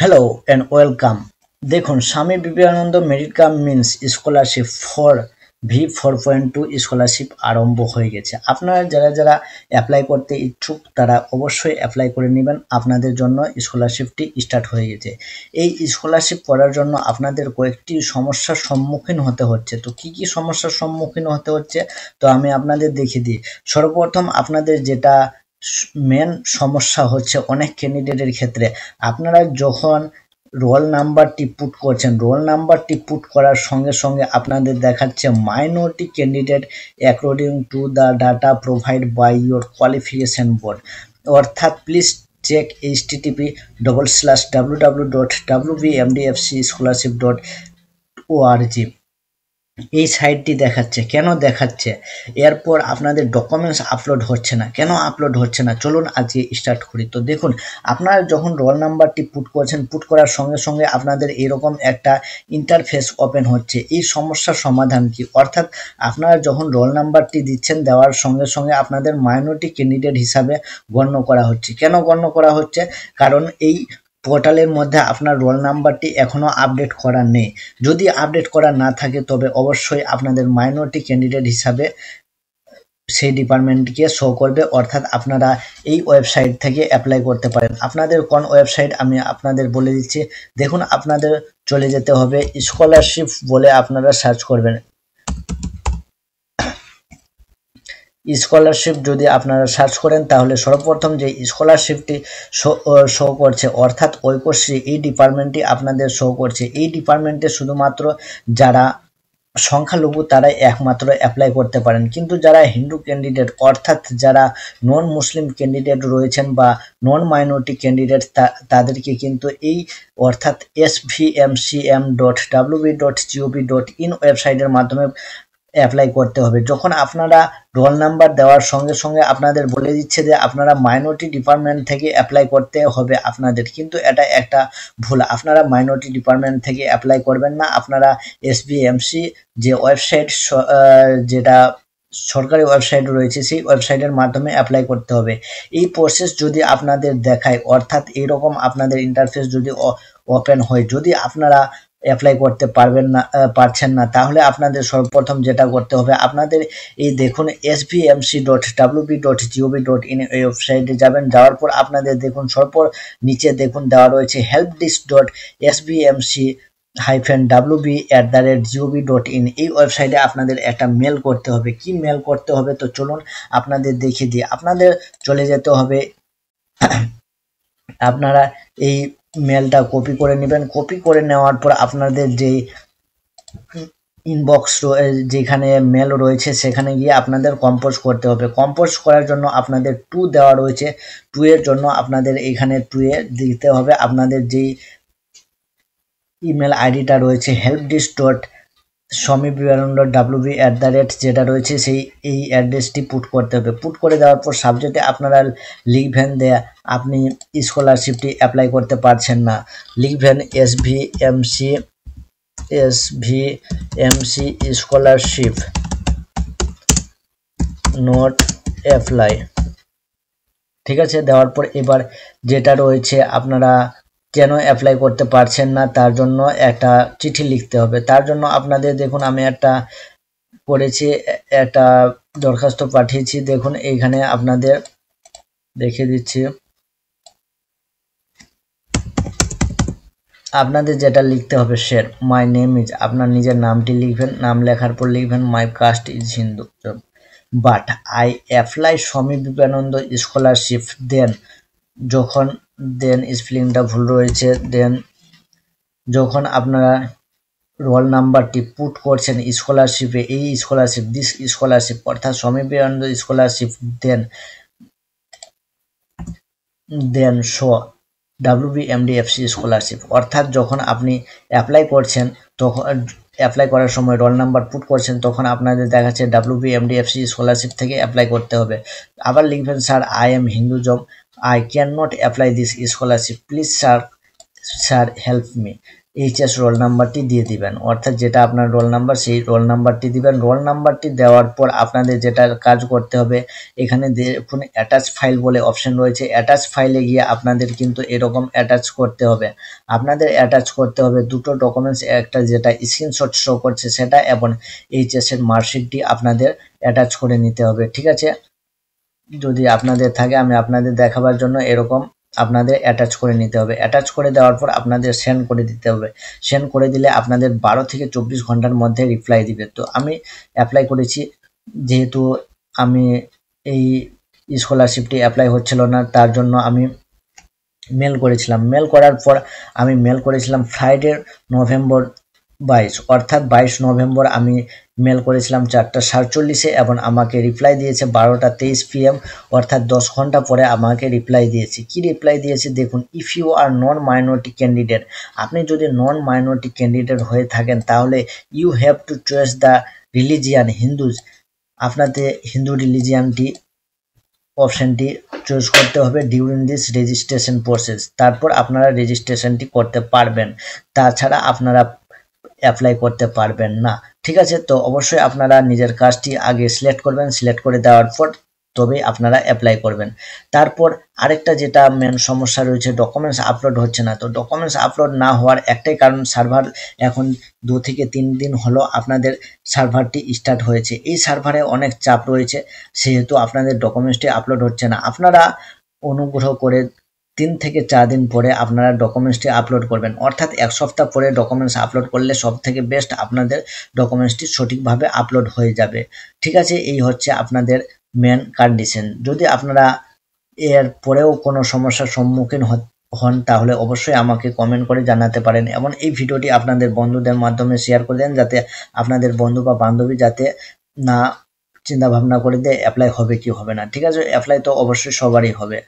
hello and welcome দেখুন Swami Vivekananda merit cum means scholarship for V four point two scholarship আরম্ভ হয়ে গেছে আপনারা যারা যারা অ্যাপ্লাই করতে ইচ্ছুক তারা অবশ্যই অ্যাপ্লাই করে নেবেন আপনাদের জন্য স্কলারশিপটি স্টার্ট হয়ে গেছে এই স্কলারশিপ করার জন্য আপনাদের কয়েকটি সমস্যার সম্মুখীন হতে হচ্ছে তো কি কি সমস্যার সম্মুখীন হতে হচ্ছে তো আমি আপনাদের দেখিয়ে দিই সর্বপ্রথম আপনাদের যেটা মেন সমস্যা হচ্ছে অনেক ক্যান্ডিডেটের ক্ষেত্রে আপনারা যখন রোল নাম্বারটি পুট করছেন রোল নাম্বারটি পুট করার সঙ্গে সঙ্গে আপনাদের দেখাচ্ছে minority candidate according to the data provide by your qualification board অর্থাৎ please check H HTTP double slash W W dot W B M D F C scholarship dot ORG এই সাইটটি দেখাচ্ছে কেন দেখাচ্ছে এরপর আপনাদের ডকুমেন্টস আপলোড হচ্ছে না কেন আপলোড হচ্ছে না চলুন আজকে স্টার্ট করি তো দেখুন আপনারা যখন রোল নাম্বারটি পুট করছেন পুট করার সঙ্গে সঙ্গে আপনাদের এরকম একটা ইন্টারফেস ওপেন হচ্ছে এই সমস্যার সমাধান কি অর্থাৎ আপনারা যখন রোল নাম্বারটি দিচ্ছেন দেওয়ার সঙ্গে সঙ্গে আপনাদের মাইনরিটি ক্যান্ডিডেট হিসাবে গণ্য করা হচ্ছে কেন গণ্য করা হচ্ছে কারণ এই পোর্টালের মধ্যে আপনার রোল নাম্বারটি এখনও আপডেট করা নেই যদি আপডেট করা না থাকে তবে অবশ্যই আপনাদের মাইনরিটি ক্যান্ডিডেট হিসাবে সেই ডিপার্টমেন্টকে শো করবে অর্থাৎ আপনারা এই ওয়েবসাইট থেকে অ্যাপ্লাই করতে পারেন আপনাদের কোন ওয়েবসাইট আমি আপনাদের বলে দিচ্ছি দেখুন আপনাদের চলে যেতে হবে স্কলারশিপ বলে আপনারা সার্চ করবেন স্কলারশিপ যদি আপনারা সার্চ করেন তাহলে সর্বপ্রথম যে স্কলারশিপটি শো করছে অর্থাৎ ঐক্যশ্রী এই ডিপার্টমেন্টটি আপনাদের শো করছে এই ডিপার্টমেন্টে শুধুমাত্র যারা সংখ্যালঘু তারাই একমাত্র অ্যাপ্লাই করতে পারেন কিন্তু যারা হিন্দু ক্যান্ডিডেট অর্থাৎ যারা নন মুসলিম ক্যান্ডিডেট রয়েছেন বা নন মাইনরিটি ক্যান্ডিডেট তাদেরকে কিন্তু এই অর্থাৎ S V M C M dot W B dot G O V dot in ওয়েবসাইটের মাধ্যমে অ্যাপ্লাই করতে হবে যখন আপনারা রোল নাম্বার দেওয়ার সঙ্গে সঙ্গে আপনাদের বলে দিচ্ছে যে আপনারা মাইনরিটি ডিপার্টমেন্ট থেকে অ্যাপ্লাই করতে হবে আপনাদের কিন্তু এটা একটা ভুল আপনারা মাইনরিটি ডিপার্টমেন্ট থেকে অ্যাপ্লাই করবেন না আপনারা এসবিএমসি যে ওয়েবসাইট যেটা সরকারি ওয়েবসাইট রয়েছে সেই ওয়েবসাইটের মাধ্যমে অ্যাপ্লাই করতে হবে এই প্রসেস যদি আপনাদের দেখায় অর্থাৎ এরকম আপনাদের ইন্টারফেস যদি ওপেন হয় যদি আপনারা অ্যাপ্লাই করতে পারবেন না পারছেন না তাহলে আপনাদের সর্বপ্রথম যেটা করতে হবে আপনাদের এই দেখুন S M C dot W B dot G O V dot in এই ওয়েবসাইটে যাবেন যাওয়ার পর আপনাদের দেখুন সর্ব নিচে দেখুন দেওয়া রয়েছে help desk dot C hyphen W B at the rate G O V dot in এই ওয়েবসাইটে আপনাদের একটা মেল করতে হবে কি মেল করতে হবে তো চলুন আপনাদের দেখিয়ে দিই আপনাদের চলে যেতে হবে আপনারা এই মেলটা কপি করে নেবেন কপি করে নেওয়ার পর আপনাদের যে ইনবক্স যেখানে মেল রয়েছে সেখানে গিয়ে আপনাদের কম্পোজ করতে হবে কম্পোজ করার জন্য আপনাদের টু দেওয়া রয়েছে টু এর জন্য আপনাদের এখানে টু এ দিতে হবে আপনাদের যেই ইমেল আইডিটা রয়েছে help desk dot Swami Vivekananda W B at the rate যেটা রয়েছে সেই এই অ্যাড্রেসটি পুট করতে হবে পুট করে দেওয়ার পর সাবজেক্টে আপনারা লিখবেন দেয়া আপনি স্কলারশিপটি অ্যাপ্লাই করতে পারছেন না লিখবেন S V M C S V M C scholarship not apply ঠিক আছে দেওয়ার পর এবার যেটা রয়েছে আপনারা কেন অ্যাপ্লাই করতে পারছেন না তার জন্য একটা চিঠি লিখতে হবে তার জন্য আপনাদের দেখুন আমি একটা করেছি একটা দরখাস্ত পাঠিয়েছি দেখুন এইখানে আপনাদের দেখিয়ে দিচ্ছি আপনাদের যেটা লিখতে হবে শের মাই নেম ইজ আপনার নিজের নামটি লিখবেন নাম লেখার পর লিখবেন my caste is Hindu but I apply Swami Vivekananda scholarship দেন যখন দেন স্পেলিংটা ভুল রয়েছে দেন যখন আপনারা রোল নাম্বারটি পুট করছেন স্কলারশিপে এই স্কলারশিপ দিস স্কলারশিপ অর্থাৎ Swami Vivekananda scholarship then then শ ডাব্লিউবিএমডিএফসি স্কলারশিপ অর্থাৎ যখন আপনি অ্যাপ্লাই করছেন তখন অ্যাপ্লাই করার সময় রোল নাম্বার পুট করছেন তখন আপনাদের দেখাচ্ছে ডাব্লিউবিএমডিএফসি স্কলারশিপ থেকে অ্যাপ্লাই করতে হবে আবার লিখবেন sir I am Hinduism I can cannot apply this scholarship please sir, sir help me HS roll নাম্বারটি দিয়ে দিবেন অর্থাৎ যেটা আপনার রোল নাম্বার সেই রোল নাম্বারটি দিবেন রোল নাম্বারটি দেওয়ার পর আপনাদের যেটা কাজ করতে হবে এখানে দেখুন অ্যাটাচ ফাইল বলে অপশন রয়েছে অ্যাটাচ ফাইলে গিয়ে আপনাদের কিন্তু এরকম অ্যাটাচ করতে হবে আপনাদের অ্যাটাচ করতে হবে দুটো ডকুমেন্টস একটা যেটা স্ক্রিনশট শো করছে সেটা এবং এইচএসের মার্কশিটটি আপনাদের অ্যাটাচ করে নিতে হবে ঠিক আছে যদি আপনাদের থাকে আমি আপনাদের দেখাবার জন্য এরকম আপনাদের অ্যাটাচ করে নিতে হবে অ্যাটাচ করে দেওয়ার পর আপনাদের সেন্ড করে দিতে হবে সেন্ড করে দিলে আপনাদের বারো থেকে চব্বিশ ঘন্টার মধ্যে রিপ্লাই দিবে তো আমি অ্যাপ্লাই করেছি যেহেতু আমি এই স্কলারশিপটি অ্যাপ্লাই হচ্ছিল না তার জন্য আমি মেল করেছিলাম মেল করার পর আমি মেল করেছিলাম ফ্রাইডে নভেম্বর বাইশ অর্থাৎ বাইশ নভেম্বর আমি মেল করেছিলাম চারটা সাতচল্লিশে এবং আমাকে রিপ্লাই দিয়েছে বারোটা তেইশ পিএম অর্থাৎ দশ ঘন্টা পরে আমাকে রিপ্লাই দিয়েছে কি রিপ্লাই দিয়েছে দেখুন if you are non minority candidate আপনি যদি নন মাইনরিটি ক্যান্ডিডেট হয়ে থাকেন তাহলে you have to choice the religion Hinduism আপনাদের হিন্দু রিলিজিয়ানটি অপশানটি চুজ করতে হবে ডিউরিং দিস রেজিস্ট্রেশন প্রসেস তারপর আপনারা রেজিস্ট্রেশনটি করতে পারবেন তাছাড়া আপনারা অ্যাপ্লাই করতে পারবেন না ঠিক আছে তো অবশ্যই আপনারা নিজের কাজটি আগে সিলেক্ট করবেন সিলেক্ট করে দেওয়ার পর তবে আপনারা অ্যাপ্লাই করবেন তারপর আরেকটা যেটা মেন সমস্যা রয়েছে ডকুমেন্টস আপলোড হচ্ছে না তো ডকুমেন্টস আপলোড না হওয়ার একটাই কারণ সার্ভার এখন দু থেকে তিন দিন হলো আপনাদের সার্ভারটি স্টার্ট হয়েছে এই সার্ভারে অনেক চাপ রয়েছে সেহেতু আপনাদের ডকুমেন্টসটি আপলোড হচ্ছে না আপনারা অনুগ্রহ করে তিন থেকে চার দিন পরে আপনারা ডকুমেন্টসটি আপলোড করবেন অর্থাৎ এক সপ্তাহ পরে ডকুমেন্টস আপলোড করলে সব থেকে বেস্ট আপনাদের ডকুমেন্টসটি সঠিকভাবে আপলোড হয়ে যাবে ঠিক আছে এই হচ্ছে আপনাদের মেন কন্ডিশন যদি আপনারা এর পরেও কোনো সমস্যার সম্মুখীন হন তাহলে অবশ্যই আমাকে কমেন্ট করে জানাতে পারেন এবং এই ভিডিওটি আপনাদের বন্ধুদের মাধ্যমে শেয়ার করে দেন যাতে আপনাদের বন্ধু বা বান্ধবী যাতে না চিন্তা ভাবনা করে দেয় অ্যাপ্লাই হবে কি হবে না ঠিক আছে অ্যাপ্লাই তো অবশ্যই সবারই হবে